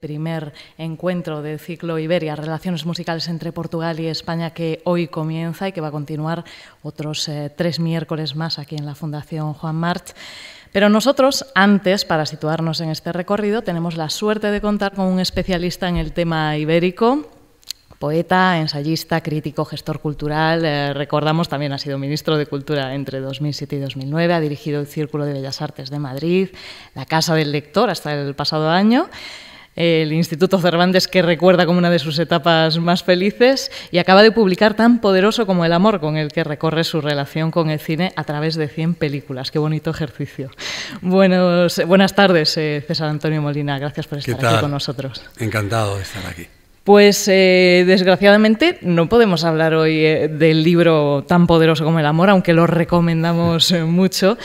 primer encuentro del ciclo Iberia, Relaciones Musicales entre Portugal y España, que hoy comienza y que va a continuar otros eh, tres miércoles más aquí en la Fundación Juan March. Pero nosotros, antes, para situarnos en este recorrido, tenemos la suerte de contar con un especialista en el tema ibérico, poeta, ensayista, crítico, gestor cultural. Eh, recordamos también ha sido ministro de Cultura entre 2007 y 2009, ha dirigido el Círculo de Bellas Artes de Madrid, la Casa del Lector hasta el pasado año el Instituto Cervantes que recuerda como una de sus etapas más felices y acaba de publicar Tan poderoso como el amor, con el que recorre su relación con el cine a través de 100 películas. Qué bonito ejercicio. buenas tardes, eh, César Antonio Molina. Gracias por estar aquí con nosotros. Encantado de estar aquí. Pues eh, desgraciadamente no podemos hablar hoy eh, del libro tan poderoso como el amor, aunque lo recomendamos eh, mucho.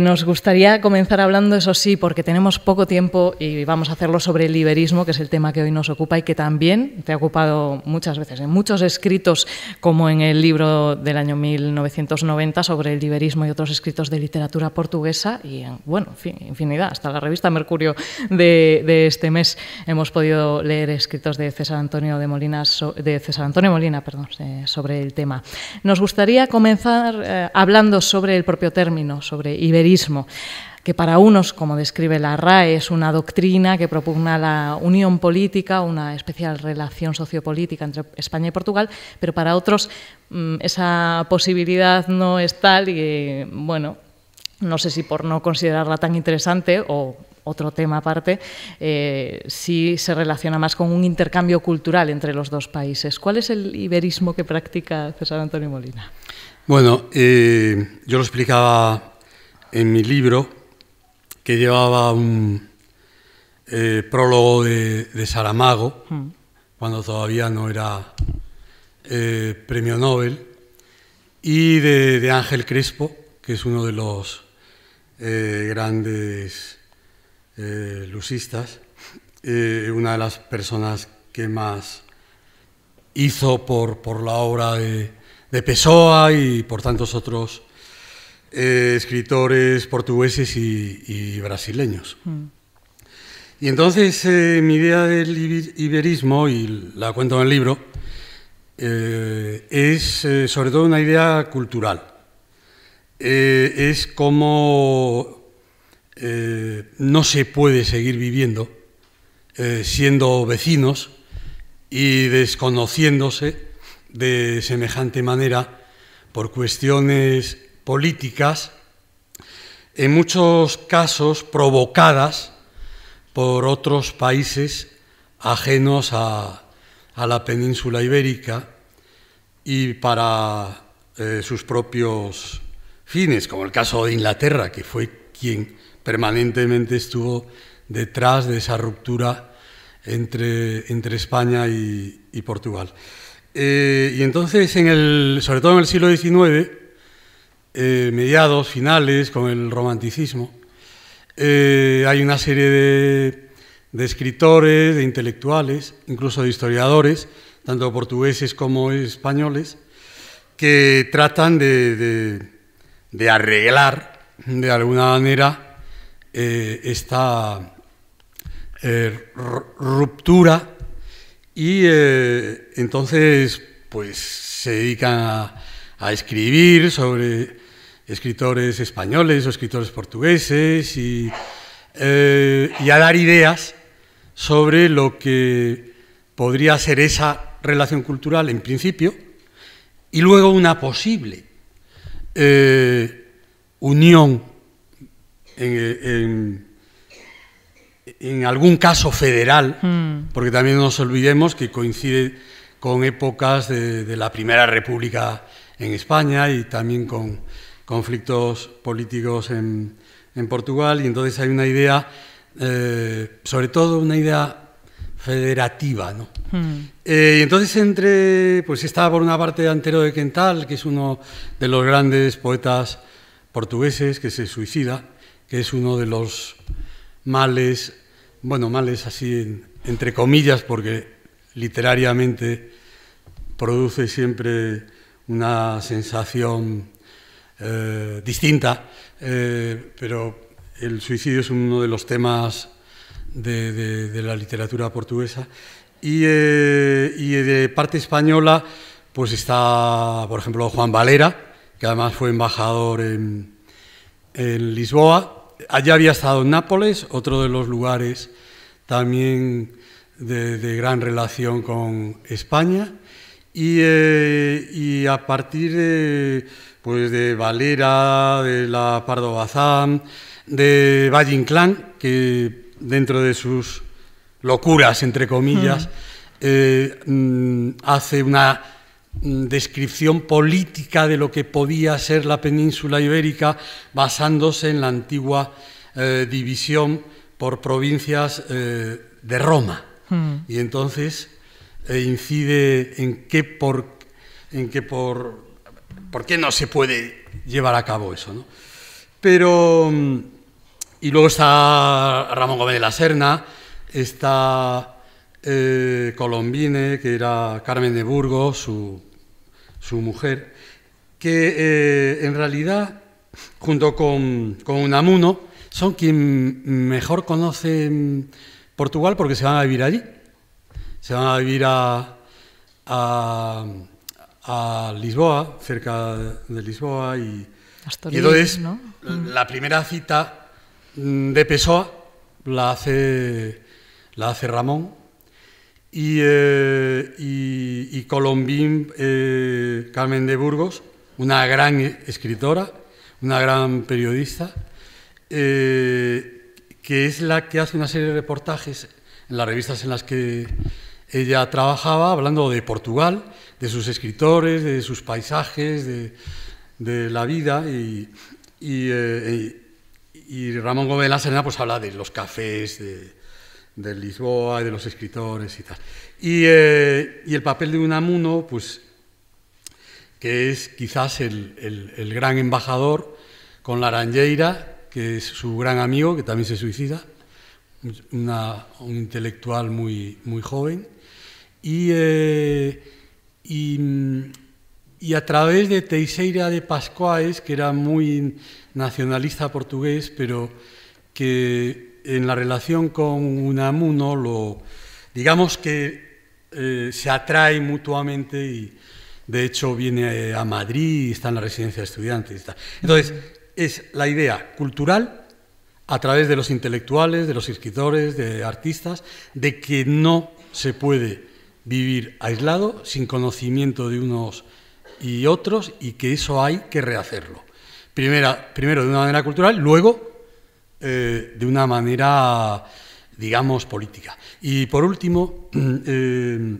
nos gustaría comenzar hablando, eso sí, porque tenemos poco tiempo y vamos a hacerlo sobre el liberismo, que es el tema que hoy nos ocupa y que también te ha ocupado muchas veces en muchos escritos, como en el libro del año 1990 sobre el liberismo y otros escritos de literatura portuguesa y, bueno, fin, infinidad. Hasta la revista Mercurio de este mes hemos podido leer escritos de de César Antonio de Molina, de César Antonio Molina perdón, eh, sobre el tema. Nos gustaría comenzar eh, hablando sobre el propio término, sobre iberismo que para unos, como describe la RAE, es una doctrina que propugna la unión política, una especial relación sociopolítica entre España y Portugal, pero para otros mm, esa posibilidad no es tal y, bueno, no sé si por no considerarla tan interesante o otro tema aparte, eh, si se relaciona más con un intercambio cultural entre los dos países. ¿Cuál es el iberismo que practica César Antonio Molina? Bueno, eh, yo lo explicaba en mi libro, que llevaba un eh, prólogo de, de Saramago, hmm. cuando todavía no era premio Nobel, y de, Ángel Crespo, que es uno de los grandes eh, lucistas, eh, una de las personas que más hizo por, por la obra de, Pessoa y por tantos otros eh, escritores portugueses y, brasileños. Mm. Y entonces mi idea del iberismo, y la cuento en el libro, es sobre todo una idea cultural. es como eh, no se puede seguir viviendo eh, siendo vecinos y desconociéndose de semejante manera por cuestiones políticas, en muchos casos provocadas por otros países ajenos a, la península ibérica y para eh, sus propios fines, como el caso de Inglaterra, que fue quien permanentemente estuvo detrás de esa ruptura entre, España y, Portugal. Eh, y entonces, en el, sobre todo en el siglo XIX, eh, mediados, finales, con el romanticismo, eh, hay una serie de, escritores, de intelectuales, incluso de historiadores, tanto portugueses como españoles, que tratan de arreglar de alguna manera eh, esta eh, ruptura y eh, entonces pues se dedican a, escribir sobre escritores españoles o escritores portugueses y, y a dar ideas sobre lo que podría ser esa relación cultural en principio y luego una posible unión en, algún caso federal, hmm. porque también no nos olvidemos que coincide con épocas de, la Primera República en España y también con conflictos políticos en, Portugal, y entonces hay una idea, eh, sobre todo una idea federativa, ¿no? Hmm. Eh, y entonces entre, pues estaba por una parte Antero de Quental, que es uno de los grandes poetas portugueses que se suicida, que es uno de los males, bueno, males así entre comillas, porque literariamente produce siempre una sensación eh, distinta, eh, pero el suicidio es uno de los temas de, la literatura portuguesa. Eh, y, de parte española, pues está, por ejemplo, Juan Valera, que además fue embajador en, en Lisboa, allá había estado en Nápoles, otro de los lugares también de, gran relación con España. Eh, y, a partir de, pues de Valera, de la Pardo Bazán, de Valle que dentro de sus locuras, entre comillas, mm. Eh, mm, hace una Mm, descripción política de lo que podía ser la península ibérica basándose en la antigua eh, división por provincias eh, de Roma. Hmm. Y entonces eh, incide en qué por, en qué por, por qué no se puede llevar a cabo eso. ¿no? Pero, mm, y luego está Ramón Gómez de la Serna, está eh, Colombine, que era Carmen de Burgos, su, mujer, que eh, en realidad, junto con, con Unamuno, son quien mejor conoce Portugal porque se van a vivir allí. Se van a vivir a, a, Lisboa, cerca de Lisboa. Y, entonces la primera cita de Pessoa la hace, la hace Ramón eh, y, Colombín eh, Carmen de Burgos, una gran escritora, una gran periodista, eh, que es la que hace una serie de reportajes en las revistas en las que ella trabajaba, hablando de Portugal, de sus escritores, de sus paisajes, de, la vida. Y, Ramón Gómez de la Serena pues, habla de los cafés, de, de Lisboa y de los escritores y tal. Eh, y, el papel de Unamuno, pues, que es quizás el, gran embajador con la que es su gran amigo, que también se suicida, una, un intelectual muy, muy joven, y, eh, y, a través de Teixeira de Pascuaes... que era muy nacionalista portugués, pero que en la relación con Unamuno, lo, digamos que eh, se atrae mutuamente y de hecho viene a Madrid y está en la residencia de estudiantes. Entonces, es la idea cultural a través de los intelectuales, de los escritores, de artistas, de que no se puede vivir aislado, sin conocimiento de unos y otros, y que eso hay que rehacerlo. Primera, primero de una manera cultural, luego eh, de una manera, digamos, política. Y por último, eh,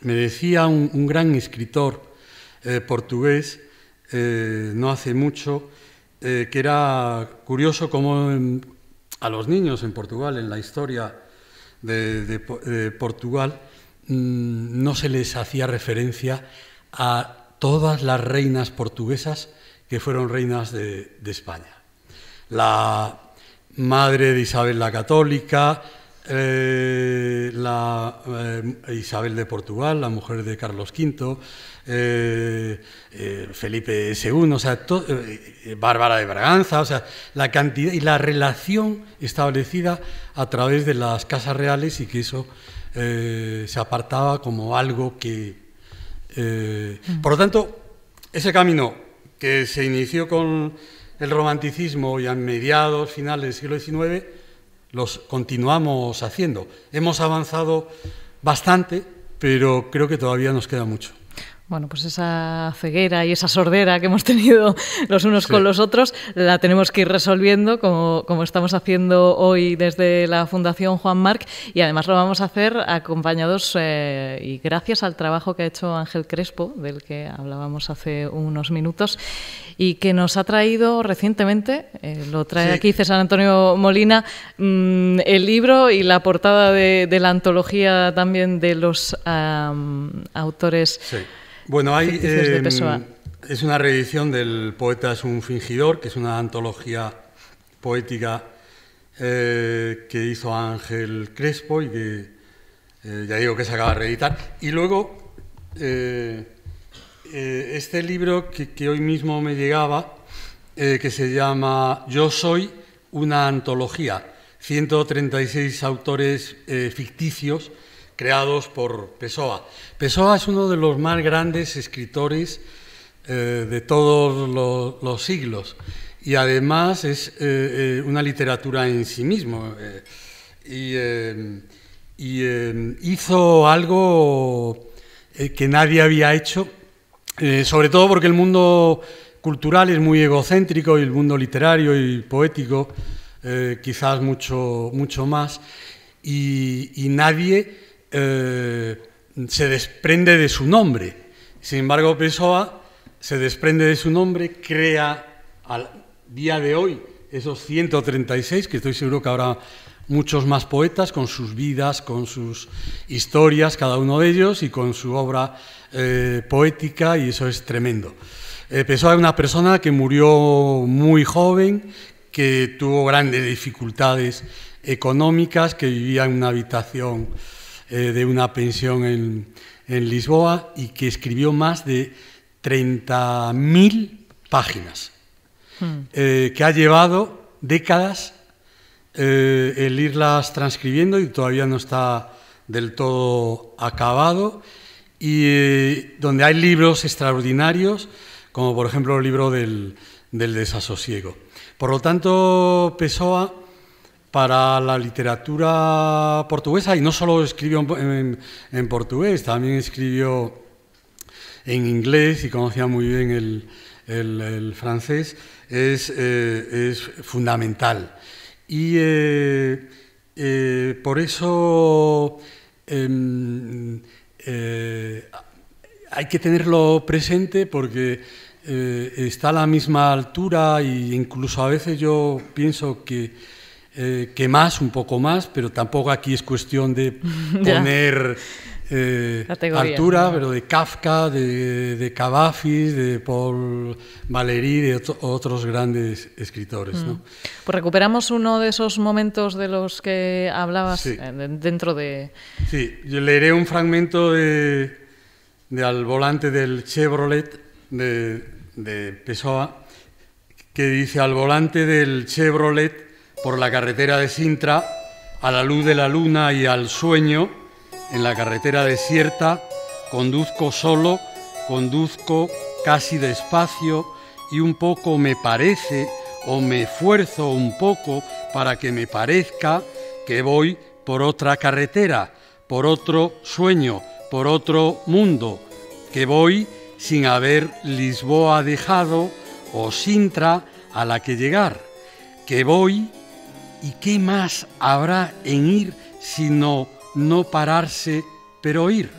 me decía un, gran escritor eh, portugués no hace mucho que era curioso cómo em, a los niños en Portugal, en la historia de, Portugal, mm, no se les hacía referencia a todas las reinas portuguesas que fueron reinas de, de España. La, madre de Isabel la Católica, eh, la, eh, Isabel de Portugal, la mujer de Carlos V, eh, Felipe II, Bárbara de Braganza, o sea, la cantidad y la relación establecida a través de las casas reales y que eso se apartaba como algo que... por lo tanto, ese camino que se inició con el romanticismo y a mediados, finales del siglo XIX, los continuamos haciendo. Hemos avanzado bastante, pero creo que todavía nos queda mucho. Bueno, pues esa ceguera y esa sordera que hemos tenido los unos con los otros la tenemos que ir resolviendo como, estamos haciendo hoy desde la Fundación Juan Marc y además lo vamos a hacer acompañados eh, y gracias al trabajo que ha hecho Ángel Crespo, del que hablábamos hace unos minutos y que nos ha traído recientemente, eh, lo trae aquí César Antonio Molina, mm, el libro y la portada de, la antología también de los autores. Sí. Bueno, hay. Em, es una reedición del Poeta es un fingidor, que es una antología poética eh, que hizo Ángel Crespo y que eh, ya digo que se acaba de reeditar. Y luego, eh, este libro que, hoy mismo me llegaba, que se llama Yo soy una antología, 136 autores ficticios creados por Pessoa. Pessoa es uno de los más grandes escritores eh, de todos los, siglos y además es eh, eh, una literatura en sí mismo. y, hizo algo que nadie había hecho, sobre todo porque el mundo cultural es muy egocéntrico y el mundo literario y poético quizás mucho, mucho más. y nadie eh, se desprende de su nombre. Sin embargo, Pessoa se desprende de su nombre, crea al día de hoy esos 136, que estoy seguro que habrá muchos más poetas con sus vidas, con sus historias, cada uno de ellos, y con su obra eh, poética, y eso es tremendo. Eh, Pessoa es una persona que murió muy joven, que tuvo grandes dificultades económicas, que vivía en una habitación eh, de una pensión en, Lisboa y que escribió más de 30.000 páginas, hmm. eh, que ha llevado décadas eh, el irlas transcribiendo y todavía no está del todo acabado, y donde hay libros extraordinarios, como por ejemplo el libro del, del desasosiego. Por lo tanto, Pessoa para la literatura portuguesa y no solo escribió en, portugués, también escribió en inglés y conocía muy bien el, francés, eh, es, fundamental. Y eh, eh, por eso em, hay que tenerlo presente porque está a la misma altura e incluso a veces yo pienso que eh, que más, un poco más, pero tampoco aquí es cuestión de poner eh, altura, pero de Kafka, de, de de Paul Valéry, de otros grandes escritores. Mm. Pues recuperamos uno de esos momentos de los que hablabas eh, dentro de... Sí, yo leeré un fragmento de, Al volante del Chevrolet de, de Pessoa, que dice, al volante del Chevrolet por la carretera de Sintra, a la luz de la luna y al sueño, en la carretera desierta, conduzco solo, conduzco casi despacio y un poco me parece o me esfuerzo un poco para que me parezca que voy por otra carretera, por otro sueño, por otro mundo, que voy sin haber Lisboa dejado o Sintra a la que llegar, que voy ¿Y qué más habrá en ir sino no pararse, pero ir?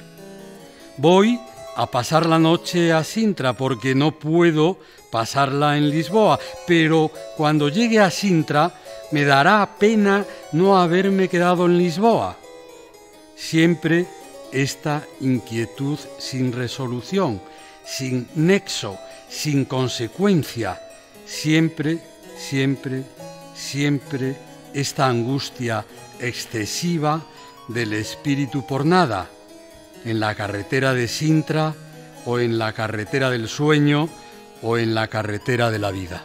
Voy a pasar la noche a Sintra porque no puedo pasarla en Lisboa, pero cuando llegue a Sintra me dará pena no haberme quedado en Lisboa. Siempre esta inquietud sin resolución, sin nexo, sin consecuencia, siempre, siempre, siempre esta angustia excesiva del espíritu por nada, en la carretera de Sintra o en la carretera del sueño o en la carretera de la vida.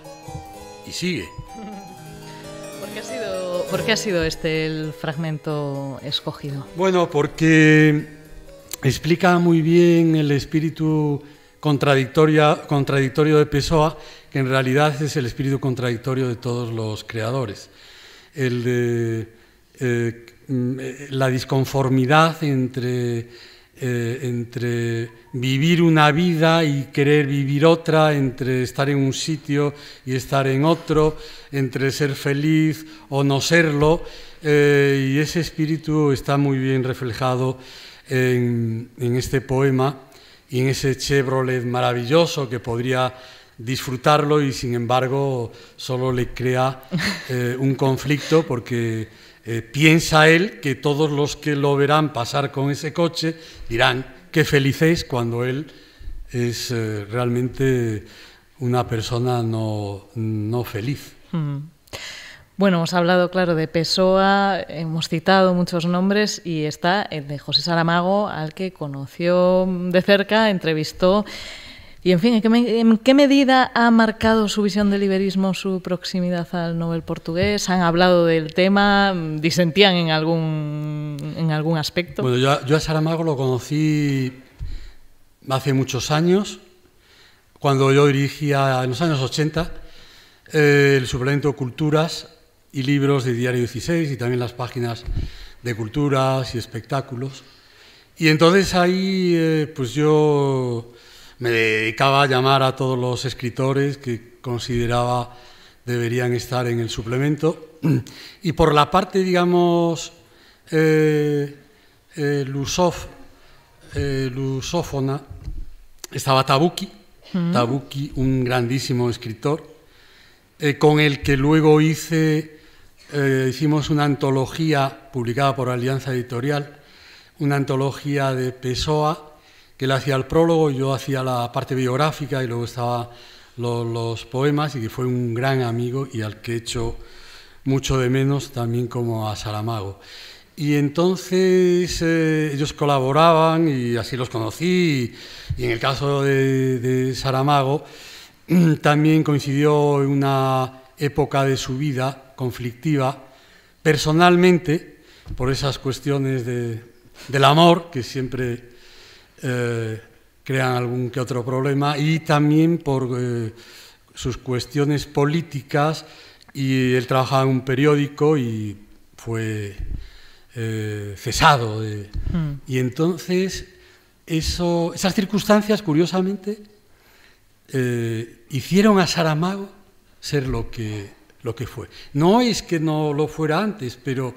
Y sigue. ¿Por qué ha sido, este el fragmento escogido? Bueno, porque explica muy bien el espíritu contradictorio de Pessoa, que en realidad es el espíritu contradictorio de todos los creadores el, eh, mm, la disconformidad entre, eh, entre vivir una vida y querer vivir otra, entre estar en un sitio y estar en otro, entre ser feliz o no serlo, eh, y ese espíritu está muy bien reflejado en, en este poema y en ese Chevrolet maravilloso que podría disfrutarlo y sin embargo solo le crea eh, un conflicto porque eh, piensa él que todos los que lo verán pasar con ese coche dirán qué felices cuando él es eh, realmente una persona no, feliz. Mm. Bueno, hemos hablado, claro, de Pessoa, hemos citado muchos nombres y está el de José salamago al que conoció de cerca, entrevistó y en fin, ¿en qué, medida ha marcado su visión del liberismo su proximidad al Nobel portugués? ¿Han hablado del tema? ¿Disentían en algún, en algún aspecto? Bueno, yo, a Saramago lo conocí hace muchos años, cuando yo dirigía, en los años 80, eh, el suplemento Culturas y Libros de Diario 16 y también las páginas de Culturas y Espectáculos. Y entonces ahí, eh, pues yo me dedicaba a llamar a todos los escritores que consideraba deberían estar en el suplemento. Y por la parte, digamos, eh, eh, eh, lusófona, estaba Tabuki, mm. Tabuki, un grandísimo escritor, con el que luego hice, hicimos una antología publicada por Alianza Editorial, una antología de Pessoa, que él hacía el prólogo, yo hacía la parte biográfica y luego estaba los, poemas y que fue un gran amigo y al que he hecho mucho de menos también como a Saramago. Y entonces eh, ellos colaboraban y así los conocí. Y, en el caso de, de, Saramago, también coincidió en una época de su vida conflictiva, personalmente, por esas cuestiones de, del amor que siempre eh, crean algún que otro problema y también por eh, sus cuestiones políticas y él trabajaba en un periódico y fue eh, cesado. Mm. Y entonces eso, esas circunstancias, curiosamente, hicieron a Saramago ser lo que, lo que fue. No es que no lo fuera antes, pero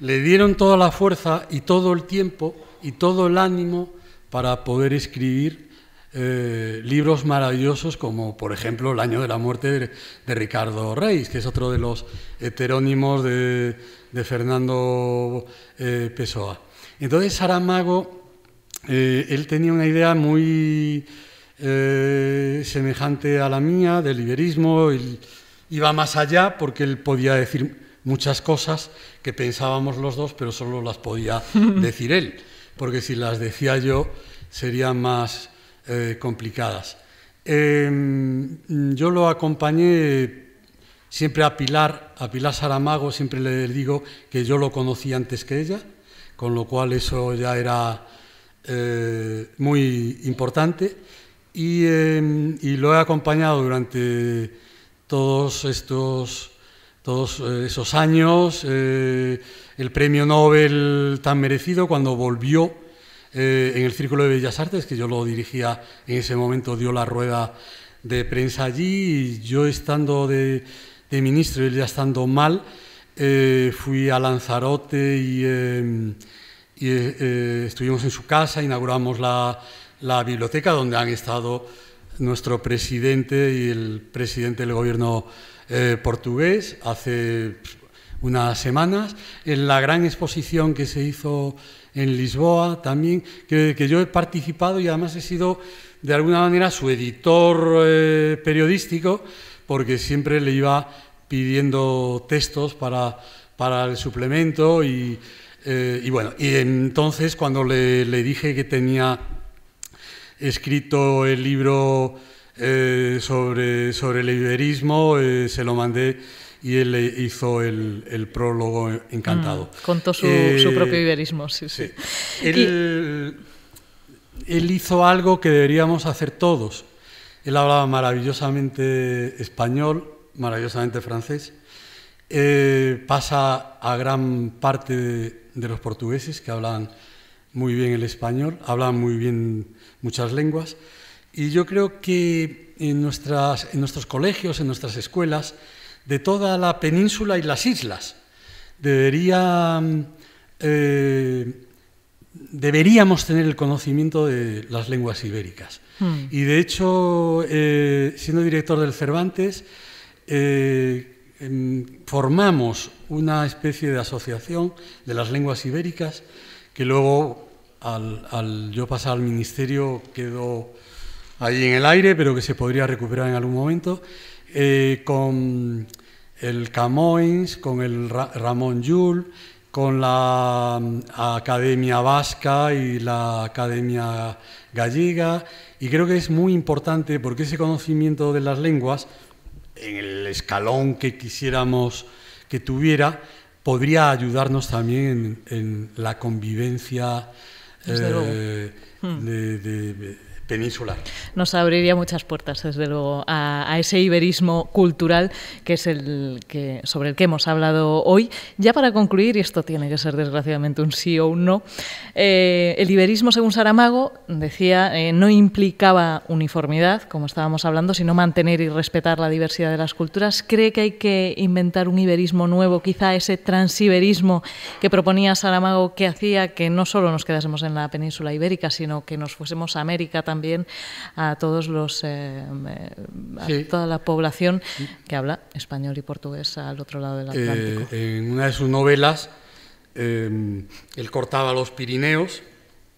le dieron toda la fuerza y todo el tiempo y todo el ánimo para poder escribir eh, libros maravillosos como, por ejemplo, El año de la muerte de, Ricardo Reis, que es otro de los heterónimos de, Fernando eh, Pessoa. Entonces, Saramago, eh, él tenía una idea muy semejante a la mía del liberismo, iba más allá porque él podía decir muchas cosas que pensábamos los dos, pero solo las podía decir él porque si las decía yo serían más eh, complicadas. Em, yo lo acompañé siempre a Pilar, a Pilar Saramago, siempre le digo que yo lo conocí antes que ella, con lo cual eso ya era eh, muy importante. Em, y lo he acompañado durante todos estos todos eh, esos años, eh, el premio Nobel tan merecido cuando volvió eh, en el Círculo de Bellas Artes, que yo lo dirigía en ese momento, dio la rueda de prensa allí y yo estando de, ministro y él ya estando mal, fui a Lanzarote y, estuvimos en su casa, inauguramos la biblioteca donde han estado nuestro presidente y el presidente del gobierno eh, portugués hace unas semanas, en la gran exposición que se hizo en Lisboa también, que, yo he participado y además he sido de alguna manera su editor eh, periodístico, porque siempre le iba pidiendo textos para, para el suplemento eh, y, bueno, y entonces cuando le, le dije que tenía escrito el libro eh, sobre, sobre el iberismo, eh, se lo mandé y él hizo el, prólogo encantado. Mm, contó su, eh, propio iberismo, sí, sí. Él, hizo algo que deberíamos hacer todos. Él hablaba maravillosamente español, maravillosamente francés. pasa a gran parte de los portugueses que hablan muy bien el español, hablan muy bien muchas lenguas. Y yo creo que en, nuestras, en nuestros colegios, en nuestras escuelas, de toda la península y las islas, debería, mm, eh, deberíamos tener el conocimiento de las lenguas ibéricas. Hmm. Y de hecho, eh, siendo director del Cervantes, eh, em, formamos una especie de asociación de las lenguas ibéricas que luego, al, al yo pasar al ministerio, quedó ahí en el aire, pero que se podría recuperar en algún momento, eh, con el Camoins, con el Ramón Llull, con la mm, Academia Vasca y la Academia Gallega, y creo que es muy importante porque ese conocimiento de las lenguas, en el escalón que quisiéramos que tuviera, podría ayudarnos también en, la convivencia eh, de hmm. Nos abriría muchas puertas, desde luego, a, ese iberismo cultural que es el que, sobre el que hemos hablado hoy. Ya para concluir, y esto tiene que ser desgraciadamente un sí o un no, eh, el iberismo, según Saramago, decía, eh, no implicaba uniformidad, como estábamos hablando, sino mantener y respetar la diversidad de las culturas. ¿Cree que hay que inventar un iberismo nuevo, quizá ese transiberismo que proponía Saramago, que hacía que no solo nos quedásemos en la península ibérica, sino que nos fuésemos a América también? también a todos los eh, toda la población que habla español y portugués al otro lado del eh, Atlántico. en una de sus novelas em, él cortaba los Pirineos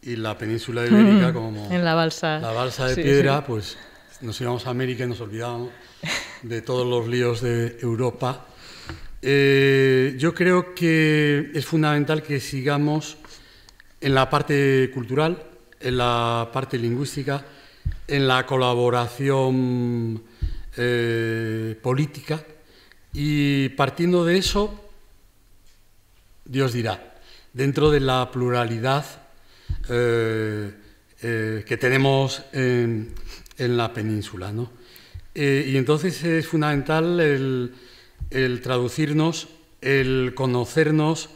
y la península ibérica mm, como en la balsa la balsa de piedra pues nos íbamos a América y nos olvidábamos de todos los líos de Europa. Eh, yo creo que es fundamental que sigamos en la parte cultural, en la parte lingüística, en la colaboración eh, política y partiendo de eso, Dios dirá, dentro de la pluralidad eh, eh, que tenemos en, la península. y entonces es fundamental el traducirnos, el conocernos,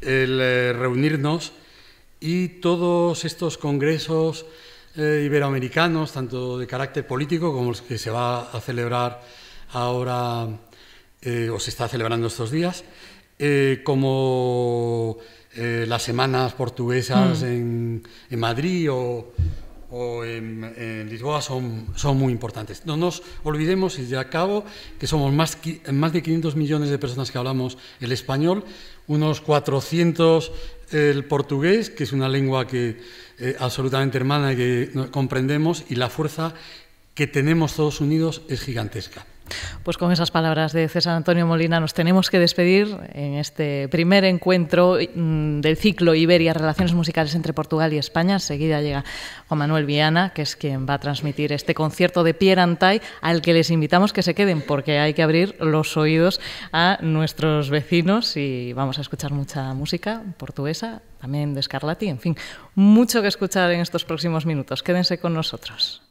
el reunirnos y todos estos congresos eh, iberoamericanos, tanto de carácter político como los que se va a celebrar ahora eh, o se está celebrando estos días, eh, como las semanas portuguesas mm. en Madrid o o en, Lisboa son, son, muy importantes. No nos olvidemos, y ya acabo, que somos más, más de 500 millones de personas que hablamos el español, unos 400 el portugués, que es una lengua que eh, absolutamente hermana y que comprendemos, y la fuerza que tenemos todos unidos es gigantesca. Pues con esas palabras de César Antonio Molina nos tenemos que despedir en este primer encuentro mm, del ciclo Iberia Relaciones Musicales entre Portugal y España. Seguida llega Juan Manuel Viana, que es quien va a transmitir este concierto de Pierre Antay, al que les invitamos que se queden porque hay que abrir los oídos a nuestros vecinos y vamos a escuchar mucha música portuguesa, también de Scarlatti, en fin, mucho que escuchar en estos próximos minutos. Quédense con nosotros.